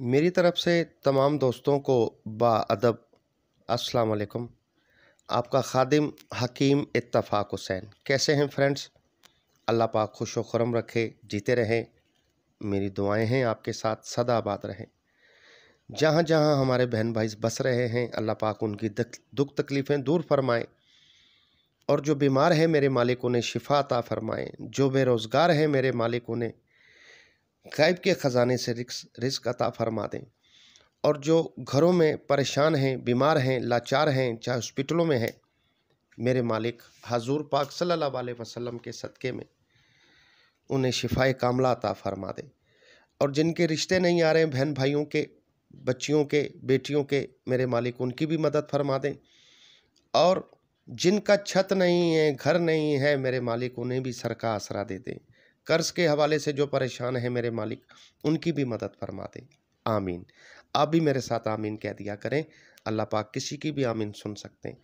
मेरी तरफ़ से तमाम दोस्तों को बाअदब अस्सलाम वालेकुम आपका खादिम हकीम इत्तफाक हुसैन कैसे हैं फ्रेंड्स अल्लाह पाक खुश व खुरम रखे जीते रहें मेरी दुआएं हैं आपके साथ सदा आबाद रहें जहाँ जहाँ हमारे बहन भाई बस रहे हैं अल्लाह पाक उनकी दुख तकलीफ़ें दूर फरमाए और जो बीमार है मेरे मालिक उन्हें शिफा अता फरमाएँ जो बेरोज़गार है मेरे मालिक उन्हें गैब के ख़जाने से रिक्स रिस्क अता फरमा दें और जो घरों में परेशान हैं बीमार हैं लाचार हैं चाहे हॉस्पिटलों में हैं मेरे मालिक हजूर पाक सल्लल्लाहु अलैहि वसल्लम के सदक़े में उन्हें शिफाए कामला अता फरमा दें और जिनके रिश्ते नहीं आ रहे हैं बहन भाइयों के बच्चियों के बेटियों के मेरे मालिक उनकी भी मदद फरमा दें और जिनका छत नहीं है घर नहीं है मेरे मालिक उन्हें भी सर का आसरा दे दें कर्ज के हवाले से जो परेशान है मेरे मालिक उनकी भी मदद फरमा दे आमीन आप भी मेरे साथ आमीन कह दिया करें अल्लाह पाक किसी की भी आमीन सुन सकते हैं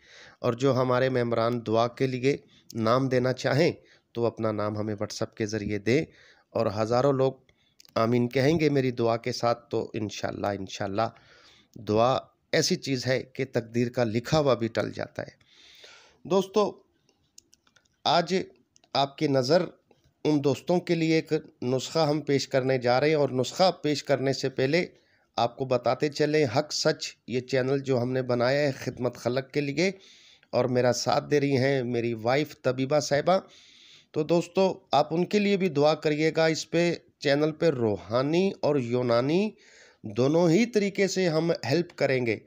और जो हमारे मेम्बरान दुआ के लिए नाम देना चाहें तो अपना नाम हमें व्हाट्सअप के ज़रिए दें और हज़ारों लोग आमीन कहेंगे मेरी दुआ के साथ तो इन शह दुआ ऐसी चीज़ है कि तकदीर का लिखा हुआ भी टल जाता है दोस्तों आज आपकी नज़र उन दोस्तों के लिए एक नुस्खा हम पेश करने जा रहे हैं और नुस्खा पेश करने से पहले आपको बताते चलें हक सच ये चैनल जो हमने बनाया है खिदमत खलक के लिए और मेरा साथ दे रही हैं मेरी वाइफ तबीबा साहिबा तो दोस्तों आप उनके लिए भी दुआ करिएगा इस पे चैनल पे रूहानी और यूनानी दोनों ही तरीके से हम हेल्प करेंगे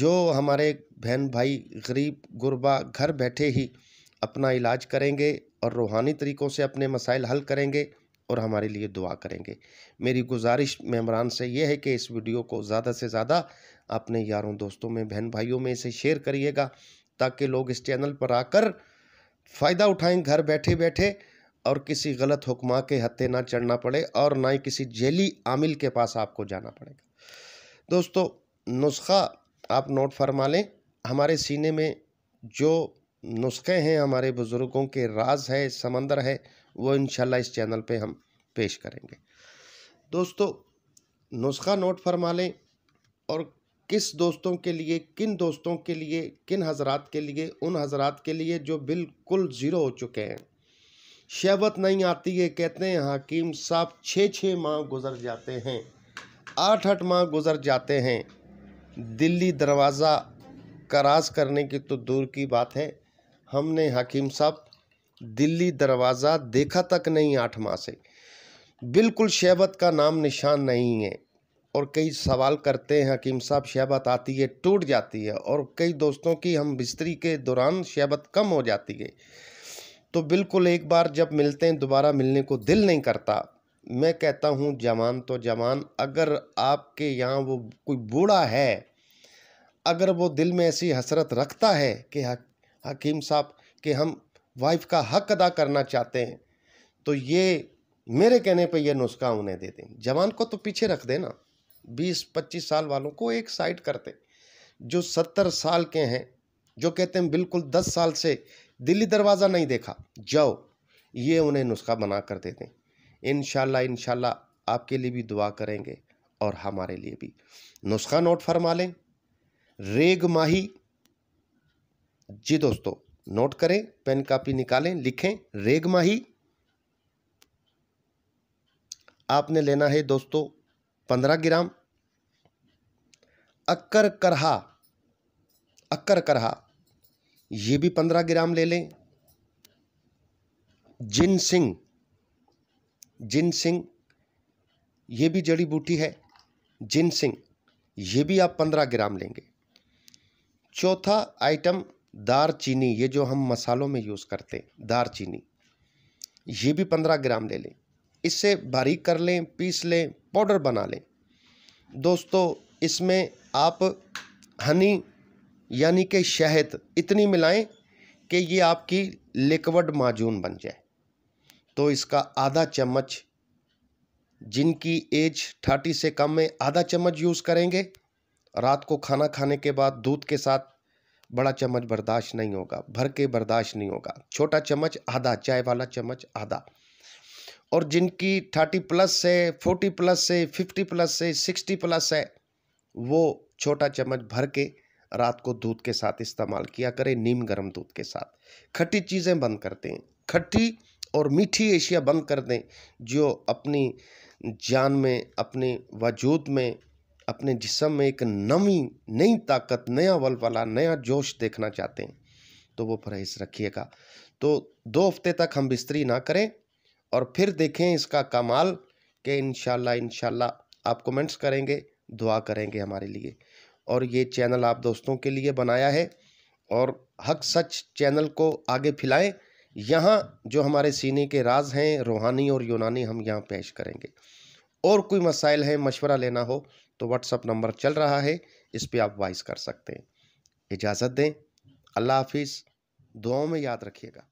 जो हमारे बहन भाई गरीब गुरबा घर बैठे ही अपना इलाज करेंगे और रूहानी तरीक़ों से अपने मसाइल हल करेंगे और हमारे लिए दुआ करेंगे मेरी गुजारिश मेहमान से यह है कि इस वीडियो को ज़्यादा से ज़्यादा अपने यारों दोस्तों में बहन भाइयों में इसे शेयर करिएगा ताकि लोग इस चैनल पर आकर फ़ायदा उठाएं घर बैठे बैठे और किसी गलत हुक्मा के हत्ते ना चढ़ना पड़े और ना ही किसी जेली आमिल के पास आपको जाना पड़ेगा दोस्तों नुस्खा आप नोट फरमा लें हमारे सीने में जो नुस्खे हैं हमारे बुज़ुर्गों के राज है समंदर है वो इन इस चैनल पे हम पेश करेंगे दोस्तों नुस्खा नोट फरमा लें और किस दोस्तों के लिए किन दोस्तों के लिए किन हजरात के लिए उन हजरात के लिए जो बिल्कुल ज़ीरो हो चुके हैं शहबत नहीं आती है कहते हैं हकीम साहब छः छः माह गुज़र जाते हैं आठ आठ माह गुज़र जाते हैं दिल्ली दरवाज़ा का राज करने की तो दूर की बात है हमने हकीम साहब दिल्ली दरवाज़ा देखा तक नहीं आठ माह से बिल्कुल शहबत का नाम निशान नहीं है और कई सवाल करते हैं हकीम साहब शहबत आती है टूट जाती है और कई दोस्तों की हम बिस्तरी के दौरान शहबत कम हो जाती है तो बिल्कुल एक बार जब मिलते हैं दोबारा मिलने को दिल नहीं करता मैं कहता हूँ जवान तो जवान अगर आपके यहाँ वो कोई बूढ़ा है अगर वो दिल में ऐसी हसरत रखता है कि हकीम साहब कि हम वाइफ का हक अदा करना चाहते हैं तो ये मेरे कहने पे ये नुस्खा उन्हें दे दें जवान को तो पीछे रख देना बीस पच्चीस साल वालों को एक साइड करते जो सत्तर साल के हैं जो कहते हैं बिल्कुल दस साल से दिल्ली दरवाज़ा नहीं देखा जाओ ये उन्हें नुस्खा बना कर दे दें इन इन आपके लिए भी दुआ करेंगे और हमारे लिए भी नुस्खा नोट फरमा लें रेग माही जी दोस्तों नोट करें पेन कापी निकालें लिखें रेगमाही आपने लेना है दोस्तों पंद्रह ग्राम अक्कर करहा अक्कर करहा ये भी पंद्रह ग्राम ले लें जिन सिंह जिन सिंह ये भी जड़ी बूटी है जिन सिंह ये भी आप पंद्रह ग्राम लेंगे चौथा आइटम दार चीनी ये जो हम मसालों में यूज़ करते हैं दार चीनी ये भी पंद्रह ग्राम ले लें इससे बारीक कर लें पीस लें पाउडर बना लें दोस्तों इसमें आप हनी यानी कि शहद इतनी मिलाएं कि ये आपकी लिक्विड माजून बन जाए तो इसका आधा चम्मच जिनकी एज थर्टी से कम है आधा चम्मच यूज़ करेंगे रात को खाना खाने के बाद दूध के साथ बड़ा चम्मच बर्दाश्त नहीं होगा भर के बर्दाश्त नहीं होगा छोटा चम्मच आधा चाय वाला चम्मच आधा और जिनकी थर्टी प्लस है फोर्टी प्लस है फिफ्टी प्लस है सिक्सटी प्लस है वो छोटा चम्मच भर के रात को दूध के साथ इस्तेमाल किया करें नीम गर्म दूध के साथ खट्टी चीज़ें बंद कर दें खट्टी और मीठी एशिया बंद कर दें जो अपनी जान में अपने वजूद में अपने जिसम में एक नमी नई ताकत नया वाला नया जोश देखना चाहते हैं तो वो परहेज रखिएगा तो दो हफ्ते तक हम बिस्तरी ना करें और फिर देखें इसका कमाल कि इन शाह आप कमेंट्स करेंगे दुआ करेंगे हमारे लिए और ये चैनल आप दोस्तों के लिए बनाया है और हक सच चैनल को आगे फैलाएं यहाँ जो हमारे सीने के राज हैं रूहानी और यूनानी हम यहाँ पेश करेंगे और कोई मसाइल हैं मशवरा लेना हो तो व्हाट्सअप नंबर चल रहा है इस पर आप वॉइस कर सकते हैं इजाज़त दें अल्लाह हाफिज़ दुआओं में याद रखिएगा